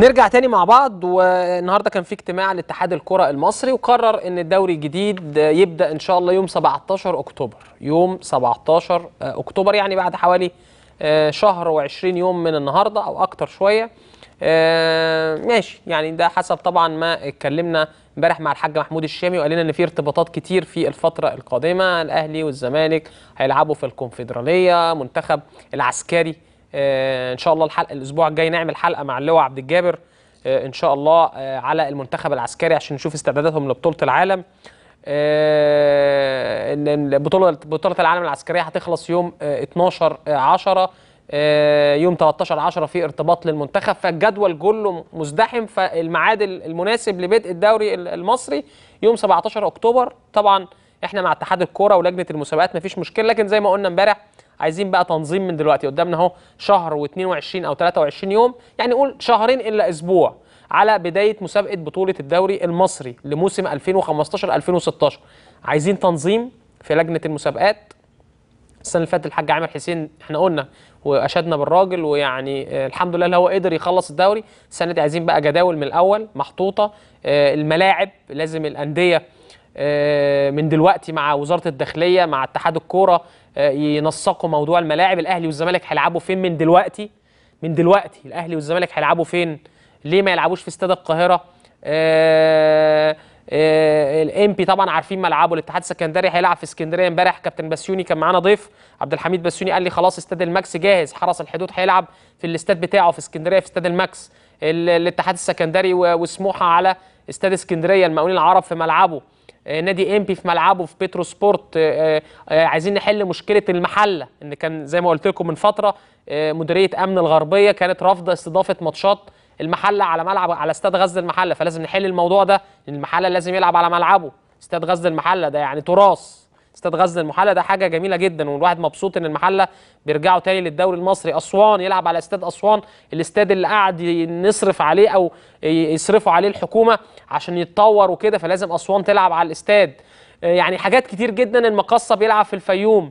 نرجع تاني مع بعض والنهارده كان في اجتماع لاتحاد الكره المصري وقرر ان الدوري الجديد يبدا ان شاء الله يوم 17 اكتوبر يوم 17 آه، اكتوبر يعني بعد حوالي آه، شهر و20 يوم من النهارده او اكتر شويه آه ماشي يعني ده حسب طبعا ما اتكلمنا امبارح مع الحاج محمود الشامي وقال لنا ان في ارتباطات كتير في الفتره القادمه الاهلي والزمالك هيلعبوا في الكونفدراليه منتخب العسكري آه ان شاء الله الحلقه الاسبوع الجاي نعمل حلقه مع اللواء عبد الجابر آه ان شاء الله آه على المنتخب العسكري عشان نشوف استعداداتهم لبطوله العالم البطوله آه، بطوله العالم العسكريه هتخلص يوم 12 آه، 10 آه، يوم 13 10 في ارتباط للمنتخب فالجدول كله مزدحم فالميعاد المناسب لبدء الدوري المصري يوم 17 اكتوبر طبعا احنا مع اتحاد الكوره ولجنه المسابقات مفيش مشكله لكن زي ما قلنا امبارح عايزين بقى تنظيم من دلوقتي قدامنا اهو شهر و22 او 23 يوم يعني نقول شهرين الا اسبوع على بدايه مسابقه بطوله الدوري المصري لموسم 2015 2016 عايزين تنظيم في لجنه المسابقات السنه اللي فاتت الحاج عامر حسين احنا قلنا واشدنا بالراجل ويعني آه، الحمد لله هو قدر يخلص الدوري السنه دي عايزين بقى جداول من الاول محطوطه آه، الملاعب لازم الانديه آه، من دلوقتي مع وزاره الداخليه مع اتحاد الكوره ينسقوا موضوع الملاعب الاهلي والزمالك هيلعبوا فين من دلوقتي من دلوقتي الاهلي والزمالك هيلعبوا فين ليه ما يلعبوش في استاد القاهره آه، الامبي طبعا عارفين ملعبه الاتحاد السكندري هيلعب في اسكندريه امبارح كابتن بسيوني كان معانا ضيف عبد الحميد بسيوني قال لي خلاص استاد الماكس جاهز حرس الحدود هيلعب في الاستاد بتاعه في اسكندريه في استاد الماكس الاتحاد السكندري وسموحه على استاد اسكندريه المقاولين العرب في ملعبه آه، نادي امبي في ملعبه في بيترو سبورت آه، عايزين نحل مشكله المحله ان كان زي ما قلت لكم من فتره مديريه امن الغربيه كانت رافضه استضافه ماتشات المحله على ملعب على استاد غزل المحله فلازم نحل الموضوع ده المحله لازم يلعب على ملعبه استاد غزل المحله ده يعني تراث استاد غزل المحله ده حاجه جميله جدا والواحد مبسوط ان المحله بيرجعوا تاني للدوري المصري اسوان يلعب على استاد اسوان الاستاد اللي قاعد نصرف عليه او يصرفوا عليه الحكومه عشان يتطور وكده فلازم اسوان تلعب على الاستاد آه، يعني حاجات كتير جدا المقصه بيلعب في الفيوم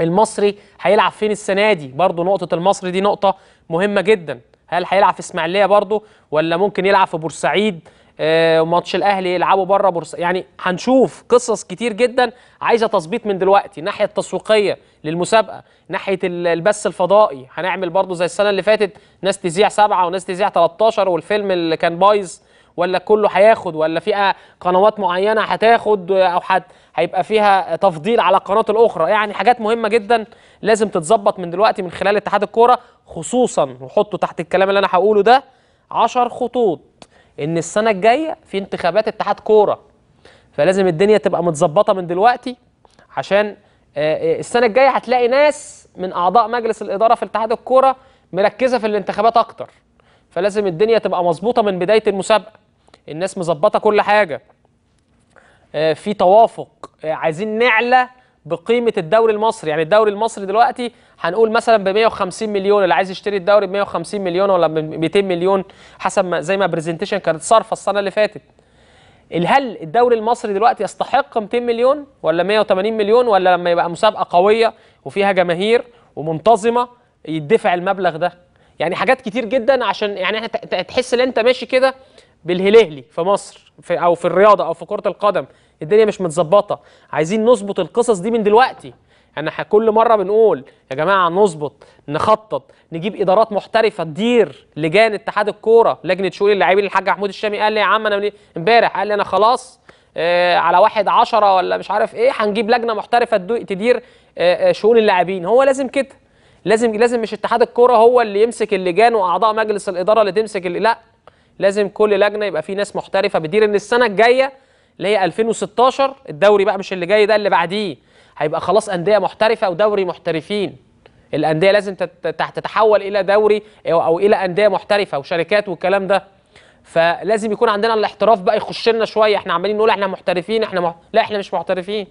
المصري هيلعب فين السنه دي برضه نقطه المصري دي نقطه مهمه جدا هل هيلعب في اسماعيليه برضه ولا ممكن يلعب في بورسعيد آه، ماتش الاهلي يلعبوا بره بورسعيد يعني هنشوف قصص كتير جدا عايزه تظبيط من دلوقتي ناحيه التسويقيه للمسابقه ناحيه البث الفضائي هنعمل برضه زي السنه اللي فاتت ناس تذيع سبعه وناس تذيع 13 والفيلم اللي كان بايظ ولا كله هياخد ولا في قنوات معينه هتاخد او حت هيبقى فيها تفضيل على القنوات الاخرى يعني حاجات مهمه جدا لازم تتظبط من دلوقتي من خلال اتحاد الكوره خصوصا وحطوا تحت الكلام اللي انا هقوله ده 10 خطوط ان السنه الجايه في انتخابات اتحاد كوره فلازم الدنيا تبقى متظبطه من دلوقتي عشان آه، آه، السنه الجايه هتلاقي ناس من اعضاء مجلس الاداره في اتحاد الكوره مركزه في الانتخابات اكتر فلازم الدنيا تبقى مظبوطه من بدايه المسابقه الناس مظبطه كل حاجه آه، في توافق آه، عايزين نعلى بقيمه الدوري المصري يعني الدوري المصري دلوقتي هنقول مثلا ب 150 مليون اللي عايز يشتري الدوري ب 150 مليون ولا ب 200 مليون حسب ما زي ما برزنتيشن كانت صارفه السنه اللي فاتت هل الدوري المصري دلوقتي يستحق 200 مليون ولا 180 مليون ولا لما يبقى مسابقه قويه وفيها جماهير ومنتظمه يدفع المبلغ ده يعني حاجات كتير جدا عشان يعني تحس ان انت ماشي كده بالهلهلي في مصر في او في الرياضه او في كره القدم الدنيا مش متظبطه عايزين نظبط القصص دي من دلوقتي يعني احنا يعني كل مره بنقول يا جماعه نظبط نخطط نجيب ادارات محترفه تدير لجان اتحاد الكوره لجنه شؤون اللاعبين الحاج محمود الشامي قال لي يا عم انا امبارح قال لي انا خلاص آه على واحد عشرة ولا مش عارف ايه هنجيب لجنه محترفه تدير آه آه شؤون اللاعبين هو لازم كده لازم لازم مش اتحاد الكوره هو اللي يمسك اللجان واعضاء مجلس الاداره اللي تمسك اللي لا لازم كل لجنه يبقى في ناس محترفه بتدير ان السنه الجايه اللي هي 2016 الدوري بقى مش اللي جاي ده اللي بعديه هيبقى خلاص انديه محترفه ودوري محترفين الانديه لازم تتحول الى دوري او الى انديه محترفه وشركات والكلام ده فلازم يكون عندنا الاحتراف بقى يخش لنا شويه احنا عمالين نقول احنا محترفين احنا مح... لا احنا مش محترفين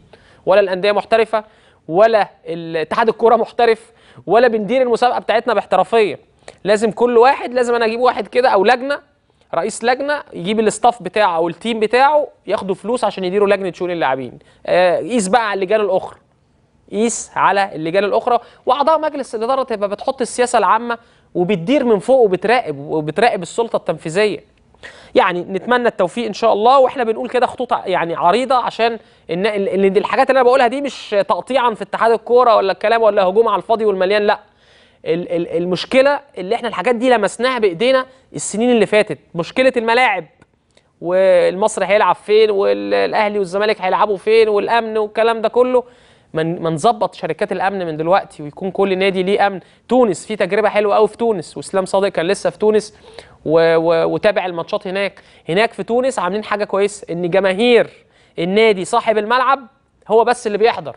ولا الانديه محترفه ولا اتحاد الكوره محترف ولا بندير المسابقه بتاعتنا باحترافيه لازم كل واحد لازم انا اجيب واحد كده او لجنه رئيس لجنه يجيب الاستاف بتاعه او التيم بتاعه ياخدوا فلوس عشان يديروا لجنه شؤون اللاعبين آه، قيس بقى على اللجان الاخرى قيس على اللجان الاخرى واعضاء مجلس الاداره تبقى بتحط السياسه العامه وبتدير من فوق وبتراقب وبتراقب السلطه التنفيذيه يعني نتمنى التوفيق ان شاء الله واحنا بنقول كده خطوط يعني عريضه عشان ان الحاجات اللي انا بقولها دي مش تقطيعا في اتحاد الكوره ولا الكلام ولا هجوم على الفاضي والمليان لا المشكله اللي احنا الحاجات دي لمسناها بايدينا السنين اللي فاتت مشكله الملاعب والمصري هيلعب فين والاهلي والزمالك هيلعبوا فين والامن والكلام ده كله ما نظبط شركات الامن من دلوقتي ويكون كل نادي ليه امن تونس في تجربه حلوه قوي في تونس واسلام صادق كان لسه في تونس و... و... وتابع الماتشات هناك هناك في تونس عاملين حاجه كويسه ان جماهير النادي صاحب الملعب هو بس اللي بيحضر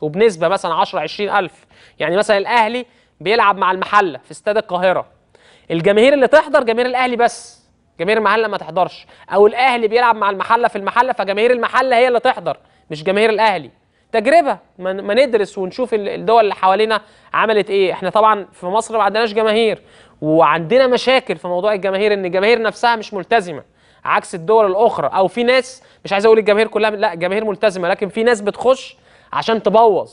وبنسبه مثلا 10 20000 يعني مثلا الاهلي بيلعب مع المحله في استاد القاهره الجماهير اللي تحضر جماهير الاهلي بس جماهير المحله ما تحضرش او الاهلي بيلعب مع المحله في المحله فجماهير المحله هي اللي تحضر مش جماهير الاهلي تجربه ما ندرس ونشوف الدول اللي حوالينا عملت ايه احنا طبعا في مصر ما عندناش جماهير وعندنا مشاكل في موضوع الجماهير ان الجماهير نفسها مش ملتزمه عكس الدول الاخرى او في ناس مش عايز اقول الجماهير كلها لا الجماهير ملتزمه لكن في ناس بتخش عشان تبوظ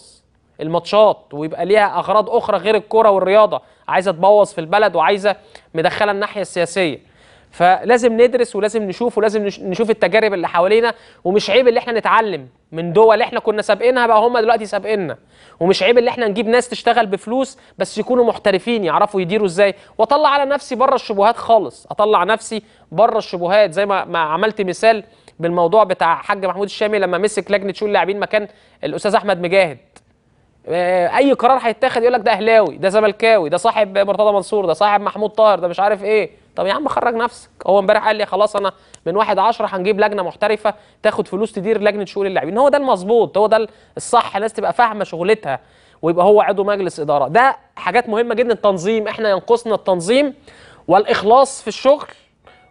الماتشات ويبقى ليها اغراض اخرى غير الكوره والرياضه عايزه تبوظ في البلد وعايزه مدخله الناحيه السياسيه فلازم ندرس ولازم نشوف ولازم نشوف التجارب اللي حوالينا ومش عيب اللي احنا نتعلم من دول احنا كنا سابقينها بقى هم دلوقتي سابقيننا ومش عيب اللي احنا نجيب ناس تشتغل بفلوس بس يكونوا محترفين يعرفوا يديروا ازاي واطلع على نفسي بره الشبهات خالص اطلع نفسي بره الشبهات زي ما, ما عملت مثال بالموضوع بتاع حاج محمود الشامي لما مسك لجنه شؤون اللاعبين مكان الاستاذ احمد مجاهد آه، اي قرار هيتاخد يقول لك ده اهلاوي ده زملكاوي ده صاحب مرتضى منصور ده صاحب محمود طاهر ده مش عارف ايه طب يا عم خرج نفسك هو امبارح قال لي خلاص انا من 1 10 هنجيب لجنه محترفه تاخد فلوس تدير لجنه شؤون اللاعبين هو ده المظبوط هو ده الصح الناس تبقى فاهمه شغلتها ويبقى هو عضو مجلس اداره ده حاجات مهمه جدا التنظيم احنا ينقصنا التنظيم والاخلاص في الشغل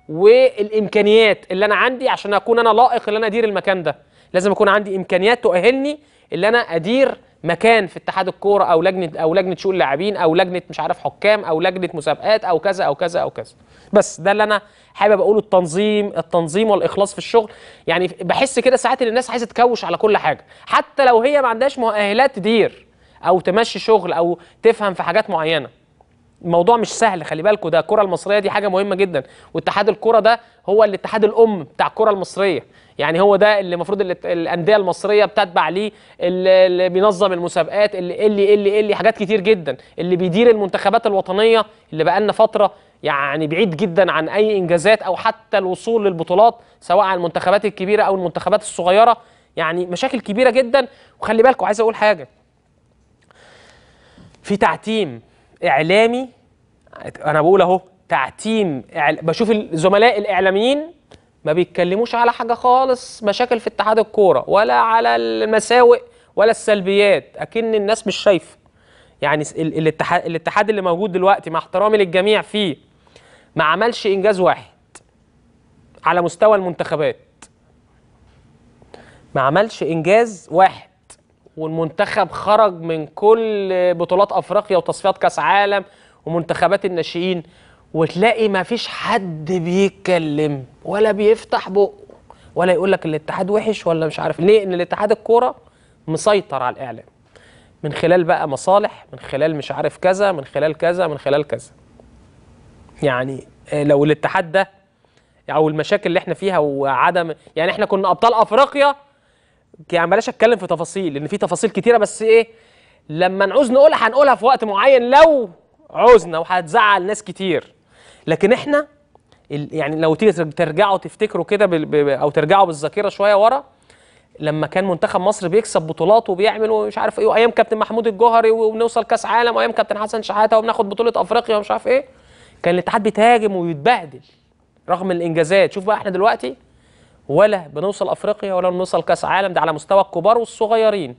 والامكانيات اللي انا عندي عشان اكون انا لائق ان انا ادير المكان ده لازم يكون عندي امكانيات تؤهلني اللي انا ادير مكان في اتحاد الكوره او لجنه او لجنه شؤون لاعبين او لجنه مش عارف حكام او لجنه مسابقات او كذا او كذا او كذا بس ده اللي انا حابب اقوله التنظيم التنظيم والاخلاص في الشغل يعني بحس كده ساعات ان الناس عايزه تكوش على كل حاجه حتى لو هي ما عندهاش مؤهلات تدير او تمشي شغل او تفهم في حاجات معينه الموضوع مش سهل خلي بالكوا ده الكره المصريه دي حاجه مهمه جدا واتحاد الكره ده هو الاتحاد الام بتاع الكره المصريه يعني هو ده اللي المفروض الانديه المصريه بتتبع ليه اللي بينظم المسابقات اللي اللي اللي اللي حاجات كتير جدا اللي بيدير المنتخبات الوطنيه اللي بقالنا فتره يعني بعيد جدا عن اي انجازات او حتى الوصول للبطولات سواء على المنتخبات الكبيره او المنتخبات الصغيره يعني مشاكل كبيره جدا وخلي بالكم عايز اقول حاجه في تعتيم اعلامي انا بقول اهو تعتيم بشوف الزملاء الاعلاميين ما بيتكلموش على حاجه خالص مشاكل في اتحاد الكوره ولا على المساوئ ولا السلبيات اكن الناس مش شايفه يعني الاتحاد الاتحاد اللي موجود دلوقتي مع احترامي للجميع فيه ما عملش انجاز واحد على مستوى المنتخبات ما عملش انجاز واحد والمنتخب خرج من كل بطولات افريقيا وتصفيات كاس عالم ومنتخبات الناشئين وتلاقي ما فيش حد بيتكلم ولا بيفتح بقه ولا يقول لك الاتحاد وحش ولا مش عارف ليه ان الاتحاد الكوره مسيطر على الاعلام من خلال بقى مصالح من خلال مش عارف كذا من خلال كذا من خلال كذا يعني آه، لو الاتحاد ده او المشاكل اللي احنا فيها وعدم يعني احنا كنا ابطال افريقيا يعني بلاش اتكلم في تفاصيل لان في تفاصيل كتيره بس ايه لما نعوز نقولها هنقولها في وقت معين لو عوزنا وهتزعل ناس كتير لكن احنا يعني لو تيجي ترجعوا تفتكروا كده او ترجعوا بالذاكره شويه ورا لما كان منتخب مصر بيكسب بطولات وبيعمل ومش عارف ايه وايام كابتن محمود الجوهري وبنوصل كاس عالم وايام كابتن حسن شحاته وبناخد بطوله افريقيا ومش عارف ايه كان الاتحاد بيتهاجم ويتبهدل رغم الانجازات شوف بقى احنا دلوقتي ولا بنوصل افريقيا ولا بنوصل كاس عالم ده على مستوى الكبار والصغيرين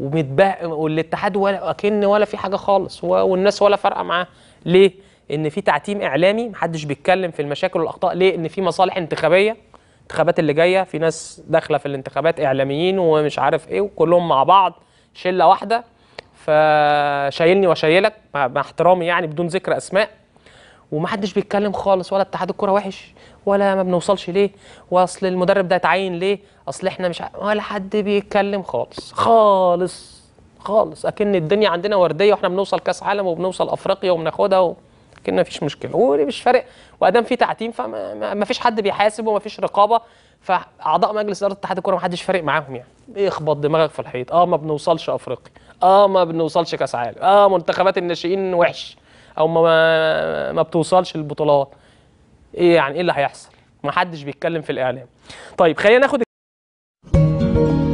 ومتبهدل والاتحاد ولا اكن ولا في حاجه خالص والناس ولا فارقه معاه ليه ان في تعتيم اعلامي محدش بيتكلم في المشاكل والاخطاء ليه ان في مصالح انتخابيه الانتخابات اللي جايه في ناس داخله في الانتخابات اعلاميين ومش عارف ايه وكلهم مع بعض شله واحده فشايلني وشايلك مع احترامي يعني بدون ذكر اسماء ومحدش بيتكلم خالص ولا اتحاد الكوره وحش ولا ما بنوصلش ليه واصل المدرب ده اتعين ليه اصل احنا مش ولا حد بيتكلم خالص خالص خالص اكن الدنيا عندنا ورديه واحنا بنوصل كاس عالم وبنوصل افريقيا وبناخدها و... لكن مفيش فيش مشكله ومش فارق وادام في تعتيم فما فيش حد بيحاسب وما فيش رقابه فاعضاء مجلس اداره اتحاد الكوره ما حدش فارق معاهم يعني اخبط دماغك في الحيط اه ما بنوصلش افريقيا اه ما بنوصلش كاس عالم اه منتخبات الناشئين وحش او ما ما بتوصلش البطولات ايه يعني ايه اللي هيحصل ما حدش بيتكلم في الاعلام طيب خلينا ناخد